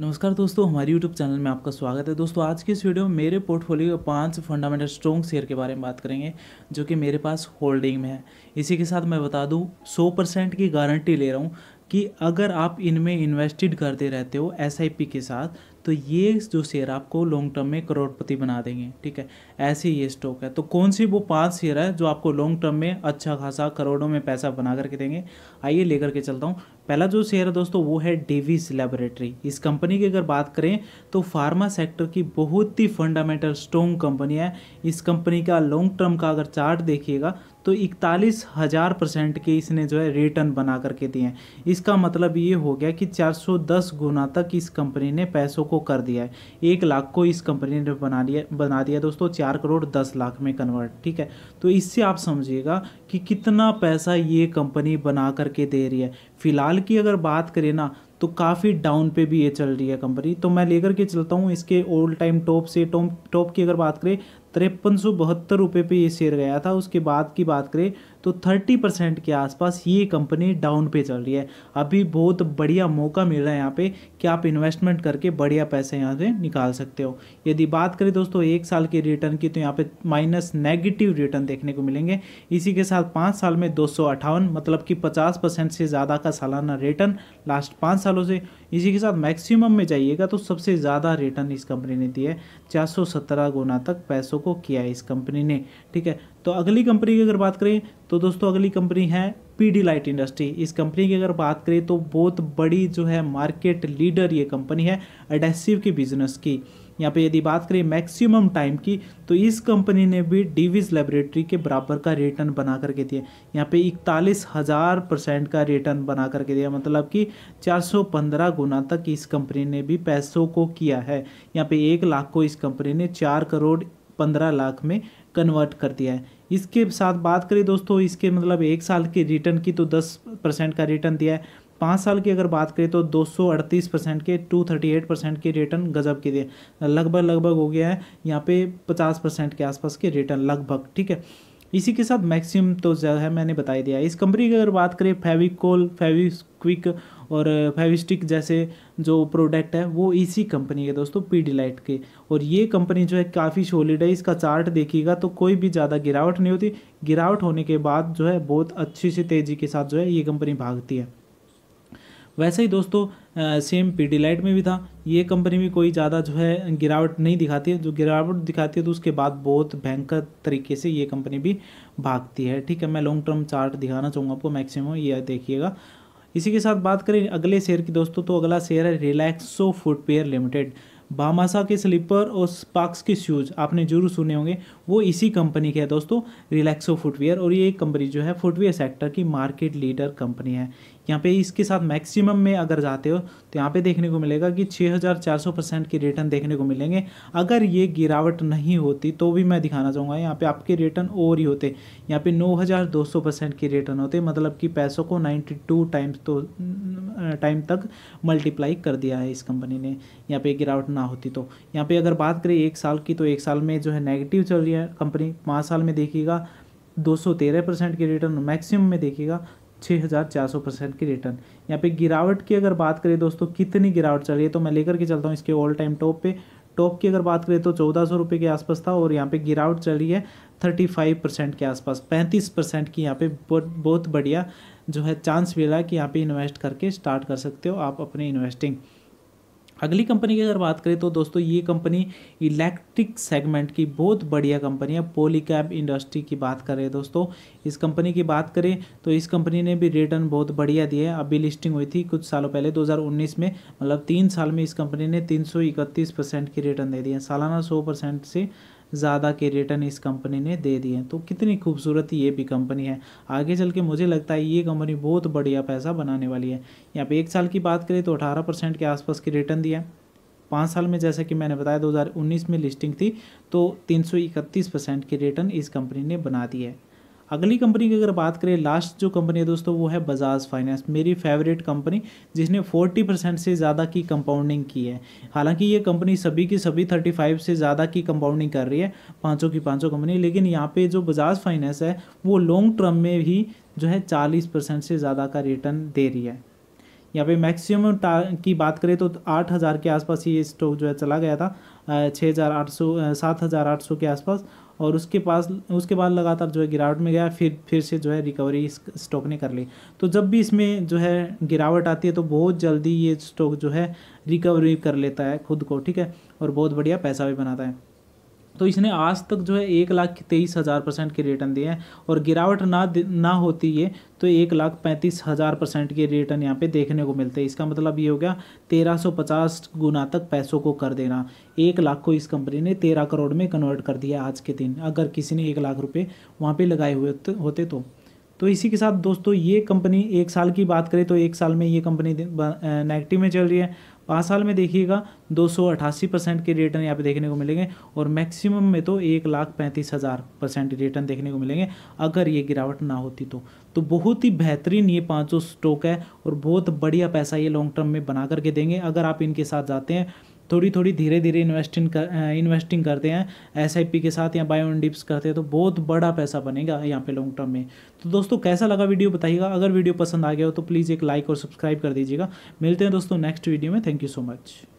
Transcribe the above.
नमस्कार दोस्तों हमारे YouTube चैनल में आपका स्वागत है दोस्तों आज की इस वीडियो में मेरे पोर्टफोलियो के पांच फंडामेंटल स्ट्रॉन्ग शेयर के बारे में बात करेंगे जो कि मेरे पास होल्डिंग में है इसी के साथ मैं बता दूं 100 परसेंट की गारंटी ले रहा हूं कि अगर आप इनमें इन्वेस्टेड करते रहते हो एस के साथ तो ये जो शेयर आपको लॉन्ग टर्म में करोड़पति बना देंगे ठीक है ऐसे ये स्टॉक है तो कौन सी वो पांच शेयर है जो आपको लॉन्ग टर्म में अच्छा खासा करोड़ों में पैसा बना करके देंगे आइए लेकर के चलता हूँ पहला जो शेयर है दोस्तों वो है डेविस लेबोरेटरी इस कंपनी की अगर बात करें तो फार्मा सेक्टर की बहुत ही फंडामेंटल स्ट्रॉन्ग कंपनी है इस कंपनी का लॉन्ग टर्म का अगर चार्ट देखिएगा तो इकतालीस हज़ार परसेंट के इसने जो है रिटर्न बना करके दिए हैं इसका मतलब ये हो गया कि 410 गुना तक इस कंपनी ने पैसों को को कर दिया है एक लाख को इस कंपनी ने बना दिया बना दिया दोस्तों चार करोड़ दस लाख में कन्वर्ट ठीक है तो इससे आप समझिएगा कि कितना पैसा ये कंपनी बना करके दे रही है फ़िलहाल की अगर बात करें ना तो काफ़ी डाउन पे भी ये चल रही है कंपनी तो मैं लेकर के चलता हूँ इसके ओल्ड टाइम टॉप से टॉप टॉप की अगर बात करें तिरपन सौ बहत्तर रुपये पर ये शेयर गया था उसके बाद की बात करें तो 30 परसेंट के आसपास ये कंपनी डाउन पे चल रही है अभी बहुत बढ़िया मौका मिल रहा है यहाँ पे कि आप इन्वेस्टमेंट करके बढ़िया पैसे यहाँ से निकाल सकते हो यदि बात करें दोस्तों एक साल के रिटर्न की तो यहाँ पे माइनस नेगेटिव रिटर्न देखने को मिलेंगे इसी के साथ पाँच साल में दो मतलब कि पचास से ज़्यादा का सालाना रिटर्न लास्ट पाँच सालों से इसी के साथ मैक्सिमम में जाइएगा तो सबसे ज़्यादा रिटर्न इस कंपनी ने दिया है चार गुना तक पैसों को किया है इस कंपनी ने ठीक है तो अगली कंपनी की अगर बात करें तो दोस्तों अगली कंपनी है पी डी लाइट इंडस्ट्री इस कंपनी की अगर बात करें तो बहुत बड़ी जो है मार्केट लीडर ये कंपनी है एडेसिव की बिजनेस की यहाँ पे यदि बात करें मैक्सिमम टाइम की तो इस कंपनी ने भी डीवीज लेबोरेटरी के बराबर का रिटर्न बना करके दिया यहाँ पे इकतालीस हज़ार परसेंट का रिटर्न बना करके दिया मतलब कि 415 गुना तक इस कंपनी ने भी पैसों को किया है यहाँ पे एक लाख को इस कंपनी ने चार करोड़ पंद्रह लाख में कन्वर्ट कर दिया है इसके साथ बात करें दोस्तों इसके मतलब एक साल के रिटर्न की तो दस परसेंट का रिटर्न दिया है पाँच साल की अगर बात करें तो 238 परसेंट के 238 परसेंट के रिटर्न गजब के दिए लगभग लगभग हो गया है यहाँ पे 50 परसेंट के आसपास के रिटर्न लगभग ठीक है इसी के साथ मैक्सिमम तो ज़्यादा है मैंने बताई दिया इस कंपनी की अगर बात करें फेविकोल फेविक्विक और फाइव स्टिक जैसे जो प्रोडक्ट है वो इसी कंपनी के दोस्तों पी डिलाइट के और ये कंपनी जो है काफ़ी सोलिड है इसका चार्ट देखिएगा तो कोई भी ज़्यादा गिरावट नहीं होती गिरावट होने के बाद जो है बहुत अच्छी सी तेज़ी के साथ जो है ये कंपनी भागती है वैसे ही दोस्तों सेम पी लाइट में भी था ये कंपनी भी कोई ज़्यादा जो है गिरावट नहीं दिखाती है जो गिरावट दिखाती है तो उसके बाद बहुत भयंकर तरीके से ये कंपनी भी भागती है ठीक है मैं लॉन्ग टर्म चार्ट दिखाना चाहूँगा आपको मैक्सिमम ये देखिएगा इसी के साथ बात करें अगले शेयर की दोस्तों तो अगला शेयर है रिलैक्सो फुटवेयर लिमिटेड बामासा के स्लीपर और स्पार्क्स के शूज़ आपने जरूर सुने होंगे वो इसी कंपनी के है दोस्तों रिलैक्सो फुटवेयर और ये कंपनी जो है फुटवेयर सेक्टर की मार्केट लीडर कंपनी है यहाँ पे इसके साथ मैक्सिमम में अगर जाते हो तो यहाँ पे देखने को मिलेगा कि 6400 परसेंट के रिटर्न देखने को मिलेंगे अगर ये गिरावट नहीं होती तो भी मैं दिखाना चाहूँगा यहाँ पे आपके रिटर्न और ही होते यहाँ पे 9200 परसेंट के रिटर्न होते मतलब कि पैसों को 92 टाइम्स तो टाइम तक मल्टीप्लाई कर दिया है इस कंपनी ने यहाँ पर गिरावट ना होती तो यहाँ पे अगर बात करें एक साल की तो एक साल में जो है नेगेटिव चल रही है कंपनी पाँच साल में देखिएगा तेरह परसेंट की रिटर्न मैक्सिमम में देखिएगा छः हज़ार चार सौ परसेंट की रिटर्न यहाँ पे गिरावट की अगर बात करें दोस्तों कितनी गिरावट चल रही है तो मैं लेकर के चलता हूँ इसके ऑल टाइम टॉप पे टॉप की अगर बात करें तो चौदह सौ रुपये के आसपास था और यहाँ पे गिरावट चल रही है थर्टी फाइव परसेंट के आसपास पैंतीस परसेंट की यहाँ पे बहुत बढ़िया जो है चांस मिला कि यहाँ पे इन्वेस्ट करके स्टार्ट कर सकते हो आप अपने इन्वेस्टिंग अगली कंपनी की अगर बात करें तो दोस्तों ये कंपनी इलेक्ट्रिक सेगमेंट की बहुत बढ़िया कंपनी है पोलीकैब इंडस्ट्री की बात करें दोस्तों इस कंपनी की बात करें तो इस कंपनी ने भी रिटर्न बहुत बढ़िया दिया है अभी लिस्टिंग हुई थी कुछ सालों पहले 2019 में मतलब तीन साल में इस कंपनी ने तीन की रिटर्न दे दिया सालाना सौ से ज़्यादा के रिटर्न इस कंपनी ने दे दिए तो कितनी खूबसूरत ये भी कंपनी है आगे चल के मुझे लगता है ये कंपनी बहुत बढ़िया पैसा बनाने वाली है यहाँ पे एक साल की बात करें तो अठारह परसेंट के आसपास की रिटर्न दिया पाँच साल में जैसा कि मैंने बताया 2019 में लिस्टिंग थी तो इकतीस परसेंट की रिटर्न इस कंपनी ने बना दी है अगली कंपनी की अगर बात करें लास्ट जो कंपनी है दोस्तों वो है बजाज फाइनेंस मेरी फेवरेट कंपनी जिसने 40 परसेंट से ज़्यादा की कंपाउंडिंग की है हालांकि ये कंपनी सभी की सभी 35 से ज़्यादा की कंपाउंडिंग कर रही है पाँचों की पाँचों कंपनी लेकिन यहाँ पे जो बजाज फाइनेंस है वो लॉन्ग टर्म में भी जो है चालीस परसेंट से ज़्यादा का रिटर्न दे रही है यहाँ पे मैक्सिमम की बात करें तो आठ हज़ार के आसपास ये स्टॉक जो है चला गया था छः हज़ार आठ सौ सात हज़ार आठ सौ के आसपास और उसके पास उसके बाद लगातार जो है गिरावट में गया फिर फिर से जो है रिकवरी इस स्टॉक ने कर ली तो जब भी इसमें जो है गिरावट आती है तो बहुत जल्दी ये स्टॉक जो है रिकवरी कर लेता है खुद को ठीक है और बहुत बढ़िया पैसा भी बनाता है तो इसने आज तक जो है एक लाख तेईस हज़ार परसेंट के रिटर्न दिए हैं और गिरावट ना ना होती है तो एक लाख पैंतीस हज़ार परसेंट के रिटर्न यहाँ पे देखने को मिलते हैं इसका मतलब ये हो गया तेरह सौ पचास गुना तक पैसों को कर देना एक लाख को इस कंपनी ने तेरह करोड़ में कन्वर्ट कर दिया आज के दिन अगर किसी ने एक लाख रुपये वहाँ पर लगाए हुए होते तो तो इसी के साथ दोस्तों ये कंपनी एक साल की बात करें तो एक साल में ये कंपनी नेगेटिव में चल रही है पाँच साल में देखिएगा दो सौ अठासी परसेंट के रिटर्न यहाँ पे देखने को मिलेंगे और मैक्सिमम में तो एक लाख पैंतीस हज़ार परसेंट रिटर्न देखने को मिलेंगे अगर ये गिरावट ना होती तो तो बहुत ही बेहतरीन ये पाँचों स्टॉक है और बहुत बढ़िया पैसा ये लॉन्ग टर्म में बना करके देंगे अगर आप इनके साथ जाते हैं थोड़ी थोड़ी धीरे धीरे इन्वेस्टिंग कर इन्वेस्टिंग करते हैं एस के साथ या बायो डिप्स करते हैं तो बहुत बड़ा पैसा बनेगा यहाँ पे लॉन्ग टर्म में तो दोस्तों कैसा लगा वीडियो बताइएगा अगर वीडियो पसंद आ गया हो तो प्लीज़ एक लाइक और सब्सक्राइब कर दीजिएगा मिलते हैं दोस्तों नेक्स्ट वीडियो में थैंक यू सो मच